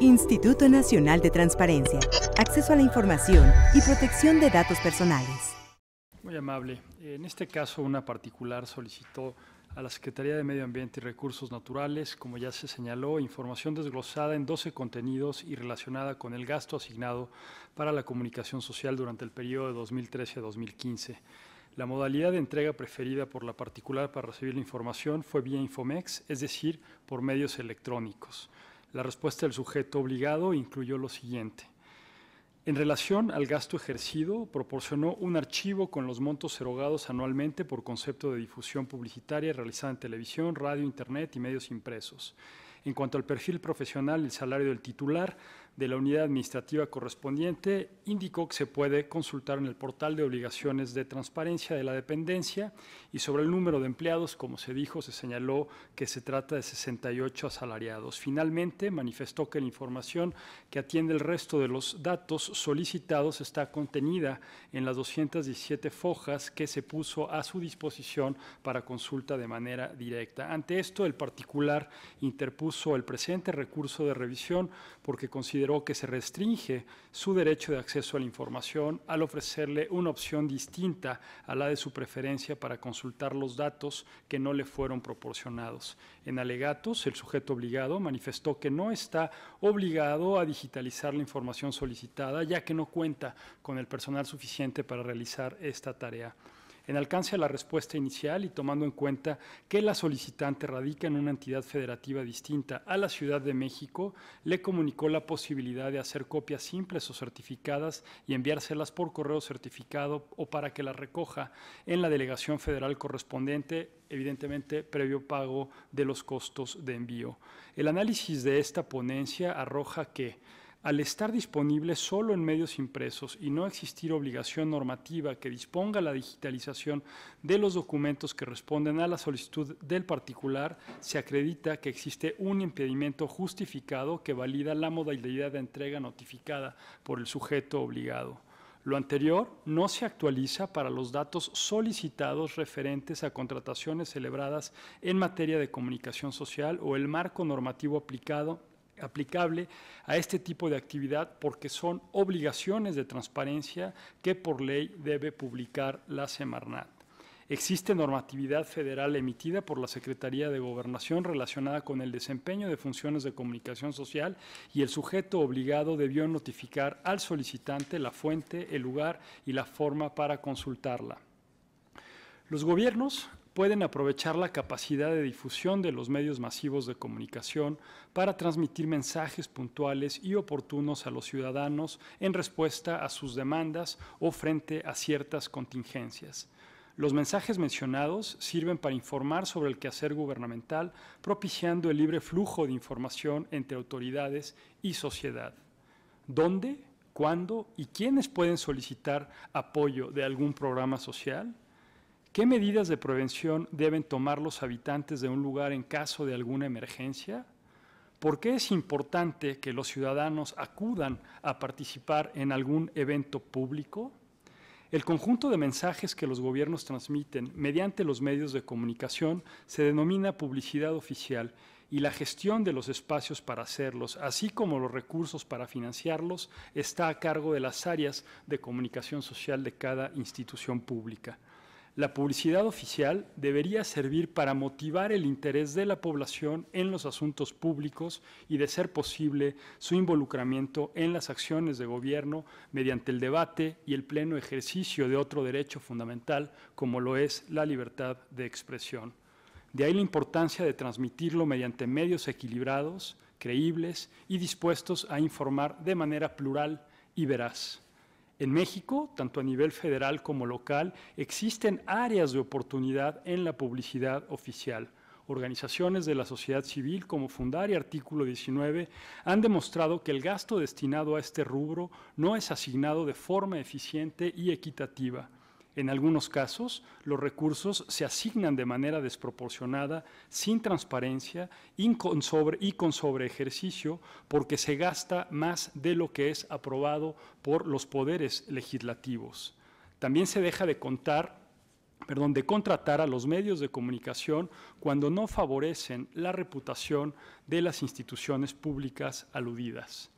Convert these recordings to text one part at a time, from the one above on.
Instituto Nacional de Transparencia, Acceso a la Información y Protección de Datos Personales. Muy amable. En este caso, una particular solicitó a la Secretaría de Medio Ambiente y Recursos Naturales, como ya se señaló, información desglosada en 12 contenidos y relacionada con el gasto asignado para la comunicación social durante el periodo de 2013 a 2015. La modalidad de entrega preferida por la particular para recibir la información fue vía Infomex, es decir, por medios electrónicos. La respuesta del sujeto obligado incluyó lo siguiente. En relación al gasto ejercido, proporcionó un archivo con los montos erogados anualmente por concepto de difusión publicitaria realizada en televisión, radio, internet y medios impresos. En cuanto al perfil profesional, el salario del titular de la unidad administrativa correspondiente, indicó que se puede consultar en el portal de obligaciones de transparencia de la dependencia y sobre el número de empleados, como se dijo, se señaló que se trata de 68 asalariados. Finalmente, manifestó que la información que atiende el resto de los datos solicitados está contenida en las 217 fojas que se puso a su disposición para consulta de manera directa. Ante esto, el particular interpuso el presente recurso de revisión porque considera consideró que se restringe su derecho de acceso a la información al ofrecerle una opción distinta a la de su preferencia para consultar los datos que no le fueron proporcionados. En alegatos, el sujeto obligado manifestó que no está obligado a digitalizar la información solicitada, ya que no cuenta con el personal suficiente para realizar esta tarea en alcance a la respuesta inicial y tomando en cuenta que la solicitante radica en una entidad federativa distinta a la Ciudad de México, le comunicó la posibilidad de hacer copias simples o certificadas y enviárselas por correo certificado o para que las recoja en la delegación federal correspondiente evidentemente previo pago de los costos de envío. El análisis de esta ponencia arroja que al estar disponible solo en medios impresos y no existir obligación normativa que disponga la digitalización de los documentos que responden a la solicitud del particular, se acredita que existe un impedimento justificado que valida la modalidad de entrega notificada por el sujeto obligado. Lo anterior no se actualiza para los datos solicitados referentes a contrataciones celebradas en materia de comunicación social o el marco normativo aplicado aplicable a este tipo de actividad porque son obligaciones de transparencia que por ley debe publicar la Semarnat. Existe normatividad federal emitida por la Secretaría de Gobernación relacionada con el desempeño de funciones de comunicación social y el sujeto obligado debió notificar al solicitante la fuente, el lugar y la forma para consultarla. Los gobiernos pueden aprovechar la capacidad de difusión de los medios masivos de comunicación para transmitir mensajes puntuales y oportunos a los ciudadanos en respuesta a sus demandas o frente a ciertas contingencias. Los mensajes mencionados sirven para informar sobre el quehacer gubernamental, propiciando el libre flujo de información entre autoridades y sociedad. ¿Dónde, cuándo y quiénes pueden solicitar apoyo de algún programa social? ¿Qué medidas de prevención deben tomar los habitantes de un lugar en caso de alguna emergencia? ¿Por qué es importante que los ciudadanos acudan a participar en algún evento público? El conjunto de mensajes que los gobiernos transmiten mediante los medios de comunicación se denomina publicidad oficial y la gestión de los espacios para hacerlos, así como los recursos para financiarlos, está a cargo de las áreas de comunicación social de cada institución pública. La publicidad oficial debería servir para motivar el interés de la población en los asuntos públicos y, de ser posible, su involucramiento en las acciones de gobierno mediante el debate y el pleno ejercicio de otro derecho fundamental como lo es la libertad de expresión. De ahí la importancia de transmitirlo mediante medios equilibrados, creíbles y dispuestos a informar de manera plural y veraz. En México, tanto a nivel federal como local, existen áreas de oportunidad en la publicidad oficial. Organizaciones de la sociedad civil como Fundar y Artículo 19 han demostrado que el gasto destinado a este rubro no es asignado de forma eficiente y equitativa. En algunos casos, los recursos se asignan de manera desproporcionada, sin transparencia y con, sobre, ejercicio, porque se gasta más de lo que es aprobado por los poderes legislativos. También se deja de contar perdón, de contratar a los medios de comunicación cuando no favorecen la reputación de las instituciones públicas aludidas.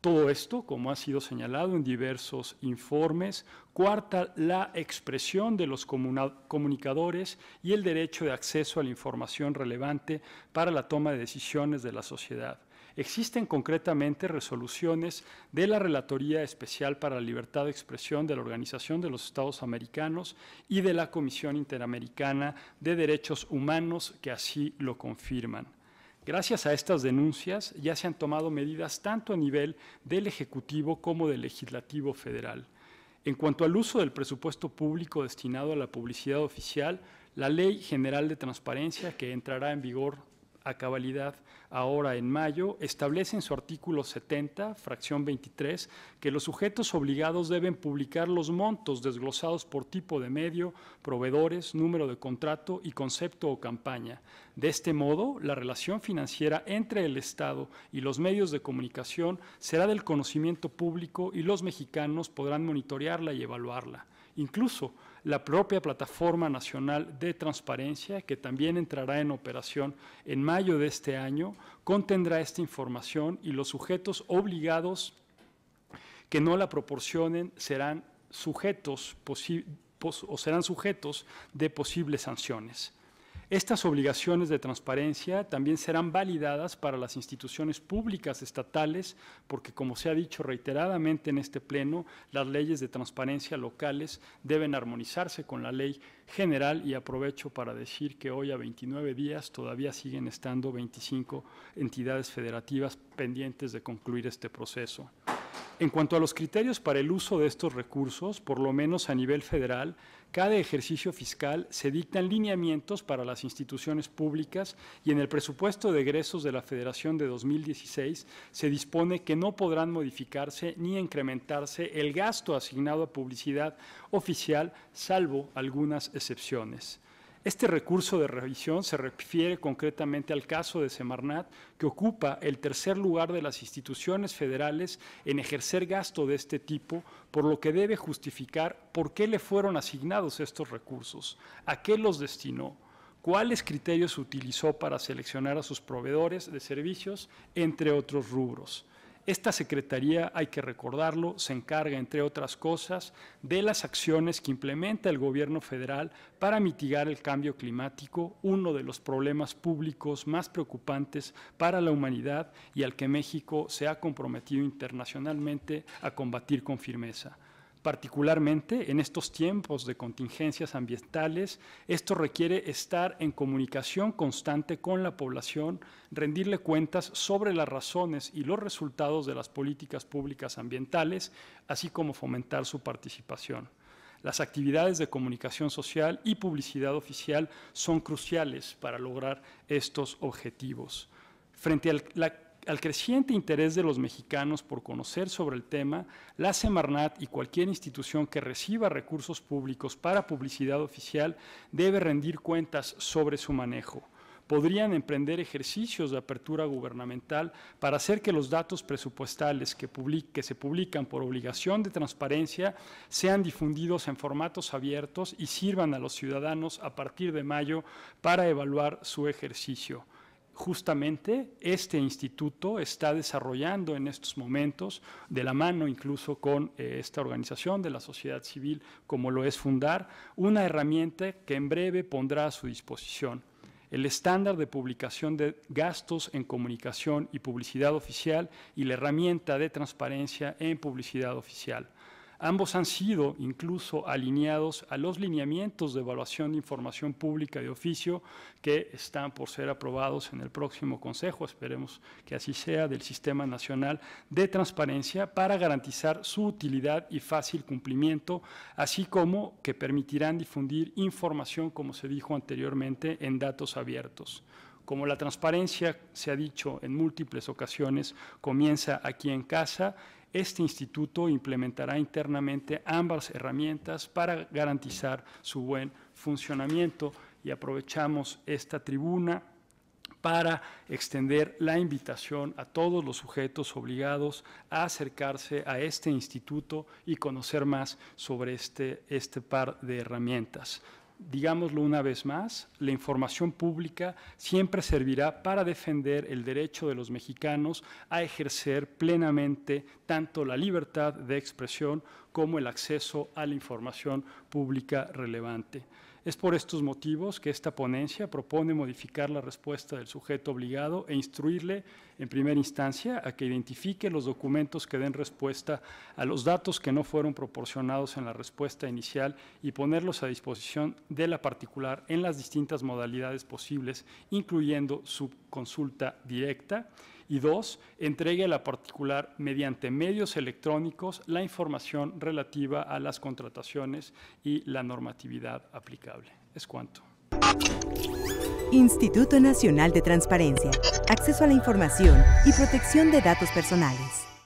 Todo esto, como ha sido señalado en diversos informes, cuarta la expresión de los comunicadores y el derecho de acceso a la información relevante para la toma de decisiones de la sociedad. Existen concretamente resoluciones de la Relatoría Especial para la Libertad de Expresión de la Organización de los Estados Americanos y de la Comisión Interamericana de Derechos Humanos que así lo confirman. Gracias a estas denuncias ya se han tomado medidas tanto a nivel del Ejecutivo como del Legislativo Federal. En cuanto al uso del presupuesto público destinado a la publicidad oficial, la Ley General de Transparencia, que entrará en vigor a cabalidad ahora en mayo, establece en su artículo 70, fracción 23, que los sujetos obligados deben publicar los montos desglosados por tipo de medio, proveedores, número de contrato y concepto o campaña. De este modo, la relación financiera entre el Estado y los medios de comunicación será del conocimiento público y los mexicanos podrán monitorearla y evaluarla. Incluso, la propia Plataforma Nacional de Transparencia, que también entrará en operación en mayo de este año, contendrá esta información y los sujetos obligados que no la proporcionen serán sujetos o serán sujetos de posibles sanciones. Estas obligaciones de transparencia también serán validadas para las instituciones públicas estatales, porque como se ha dicho reiteradamente en este Pleno, las leyes de transparencia locales deben armonizarse con la ley general y aprovecho para decir que hoy a 29 días todavía siguen estando 25 entidades federativas pendientes de concluir este proceso. En cuanto a los criterios para el uso de estos recursos, por lo menos a nivel federal, cada ejercicio fiscal se dictan lineamientos para las instituciones públicas y en el presupuesto de egresos de la Federación de 2016 se dispone que no podrán modificarse ni incrementarse el gasto asignado a publicidad oficial, salvo algunas excepciones. Este recurso de revisión se refiere concretamente al caso de Semarnat, que ocupa el tercer lugar de las instituciones federales en ejercer gasto de este tipo, por lo que debe justificar por qué le fueron asignados estos recursos, a qué los destinó, cuáles criterios utilizó para seleccionar a sus proveedores de servicios, entre otros rubros. Esta Secretaría, hay que recordarlo, se encarga, entre otras cosas, de las acciones que implementa el Gobierno federal para mitigar el cambio climático, uno de los problemas públicos más preocupantes para la humanidad y al que México se ha comprometido internacionalmente a combatir con firmeza particularmente en estos tiempos de contingencias ambientales, esto requiere estar en comunicación constante con la población, rendirle cuentas sobre las razones y los resultados de las políticas públicas ambientales, así como fomentar su participación. Las actividades de comunicación social y publicidad oficial son cruciales para lograr estos objetivos. Frente a la al creciente interés de los mexicanos por conocer sobre el tema, la Semarnat y cualquier institución que reciba recursos públicos para publicidad oficial debe rendir cuentas sobre su manejo podrían emprender ejercicios de apertura gubernamental para hacer que los datos presupuestales que, que se publican por obligación de transparencia sean difundidos en formatos abiertos y sirvan a los ciudadanos a partir de mayo para evaluar su ejercicio justamente este instituto está desarrollando en estos momentos, de la mano incluso con eh, esta organización de la sociedad civil, como lo es Fundar, una herramienta que en breve pondrá a su disposición. El estándar de publicación de gastos en comunicación y publicidad oficial y la herramienta de transparencia en publicidad oficial. Ambos han sido incluso alineados a los lineamientos de evaluación de información pública de oficio que están por ser aprobados en el próximo Consejo, esperemos que así sea, del Sistema Nacional de Transparencia para garantizar su utilidad y fácil cumplimiento, así como que permitirán difundir información, como se dijo anteriormente, en datos abiertos. Como la transparencia, se ha dicho en múltiples ocasiones, comienza aquí en casa, este instituto implementará internamente ambas herramientas para garantizar su buen funcionamiento y aprovechamos esta tribuna para extender la invitación a todos los sujetos obligados a acercarse a este instituto y conocer más sobre este, este par de herramientas digámoslo una vez más, la información pública siempre servirá para defender el derecho de los mexicanos a ejercer plenamente tanto la libertad de expresión como el acceso a la información pública relevante. Es por estos motivos que esta ponencia propone modificar la respuesta del sujeto obligado e instruirle en primera instancia a que identifique los documentos que den respuesta a los datos que no fueron proporcionados en la respuesta inicial y ponerlos a disposición de la particular en las distintas modalidades posibles, incluyendo su consulta directa y dos, entregue a la particular mediante medios electrónicos la información relativa a las contrataciones y la normatividad aplicable. Es cuanto. Instituto Nacional de Transparencia, Acceso a la Información y Protección de Datos Personales.